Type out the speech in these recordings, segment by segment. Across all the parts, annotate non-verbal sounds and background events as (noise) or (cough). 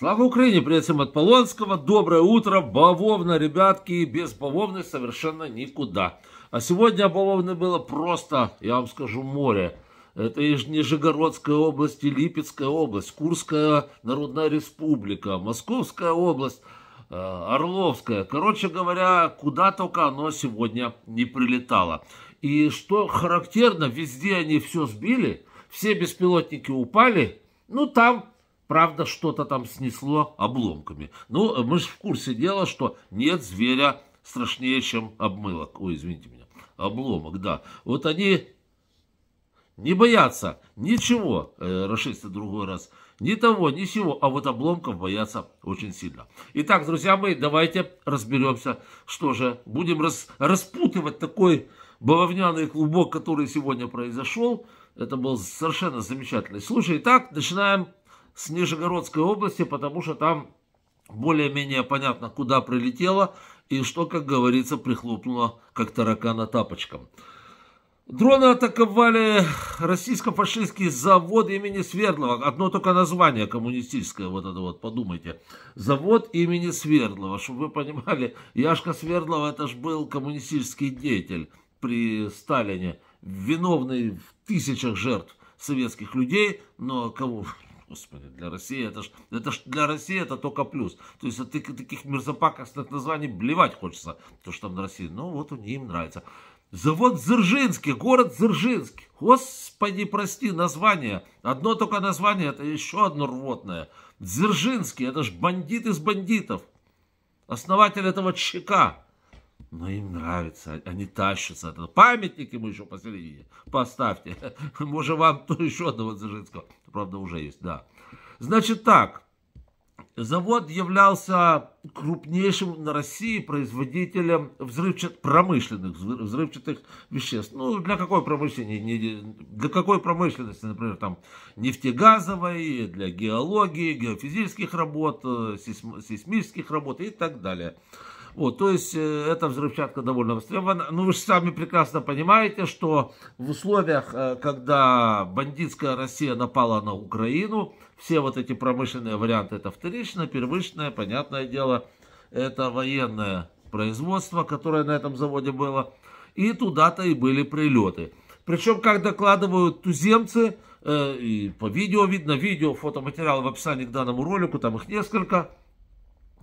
Слава Украине! Привет всем от Полонского. Доброе утро. Бавовна, ребятки. Без бавовны совершенно никуда. А сегодня бавовны было просто, я вам скажу, море. Это и Нижегородская область, и Липецкая область, Курская Народная Республика, Московская область, э, Орловская. Короче говоря, куда только оно сегодня не прилетало. И что характерно, везде они все сбили, все беспилотники упали. Ну, там Правда, что-то там снесло обломками. Ну, мы же в курсе дела, что нет зверя страшнее, чем обмылок. Ой, извините меня. Обломок, да. Вот они не боятся ничего, э, расисты другой раз. Ни того, ни сего, а вот обломков боятся очень сильно. Итак, друзья мои, давайте разберемся, что же, будем рас, распутывать такой бавовняный клубок, который сегодня произошел. Это был совершенно замечательный случай. Итак, начинаем с Нижегородской области, потому что там более-менее понятно, куда прилетело и что, как говорится, прихлопнуло, как таракана тапочком. Дроны атаковали российско-фашистский завод имени Свердлова. Одно только название коммунистическое, вот это вот, подумайте. Завод имени Свердлова, чтобы вы понимали, Яшка Свердлова, это же был коммунистический деятель при Сталине, виновный в тысячах жертв советских людей, но кому? господи, для России это ж, это ж для России это только плюс. То есть от таких мерзопакостных названий блевать хочется, то что там на России. Ну вот им нравится. Завод Дзержинский, город Дзержинский. Господи, прости, название. Одно только название, это еще одно рвотное. Дзержинский, это ж бандит из бандитов. Основатель этого чека. Но им нравится, а, они тащатся. Это Памятник ему еще посередине поставьте. (laughs) Может, вам то (laughs) еще одного Дзержинского. Правда, уже есть, да. Значит так, завод являлся крупнейшим на России производителем взрывчат... промышленных взрывчатых веществ. Ну, для какой промышленности? Для какой промышленности, например, там, нефтегазовой, для геологии, геофизических работ, э, сейсмических работ и так далее. Вот, то есть э, эта взрывчатка довольно востребована. Ну, вы же сами прекрасно понимаете, что в условиях, э, когда бандитская Россия напала на Украину, все вот эти промышленные варианты это вторичное, первичное, понятное дело, это военное производство, которое на этом заводе было. И туда-то и были прилеты. Причем, как докладывают туземцы, э, и по видео видно, видео, фотоматериалы в описании к данному ролику, там их несколько,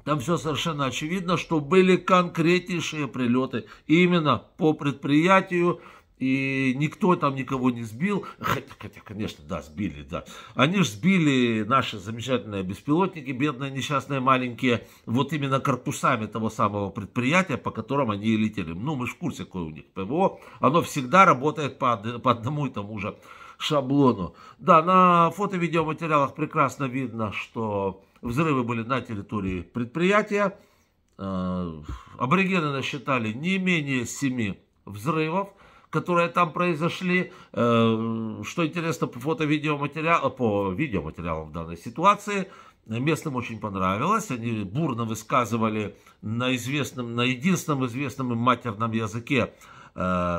там все совершенно очевидно, что были конкретнейшие прилеты именно по предприятию, и никто там никого не сбил, хотя, конечно, да, сбили, да. Они же сбили наши замечательные беспилотники, бедные, несчастные, маленькие, вот именно корпусами того самого предприятия, по которым они и летели. Ну, мы же в курсе, какое у них ПВО. Оно всегда работает по, по одному и тому же шаблону. Да, на фото-видеоматериалах прекрасно видно, что взрывы были на территории предприятия. Э, аборигены насчитали не менее семи взрывов, которые там произошли. Э, что интересно, по фото-видеоматериалам, э, по видеоматериалам в данной ситуации, местным очень понравилось. Они бурно высказывали на известном, на единственном известном им матерном языке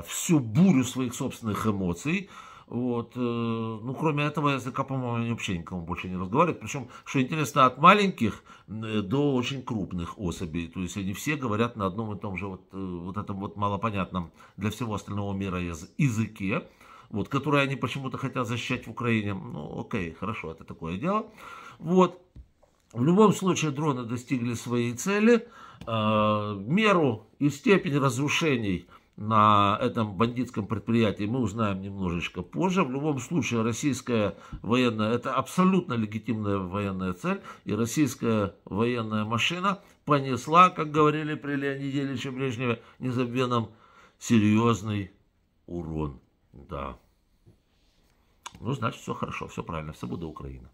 всю бурю своих собственных эмоций. Вот. Э, ну, кроме этого языка, по-моему, они вообще никому больше не разговаривают. Причем, что интересно, от маленьких э, до очень крупных особей. То есть они все говорят на одном и том же вот, э, вот этом вот малопонятном для всего остального мира языке, вот, который они почему-то хотят защищать в Украине. Ну, окей, хорошо, это такое дело. Вот. В любом случае дроны достигли своей цели. Меру и степень разрушений – на этом бандитском предприятии, мы узнаем немножечко позже. В любом случае, российская военная, это абсолютно легитимная военная цель, и российская военная машина понесла, как говорили при Леониде Ильиче Брежневе, незабвенном, серьезный урон. Да. Ну, значит, все хорошо, все правильно, все будет Украина.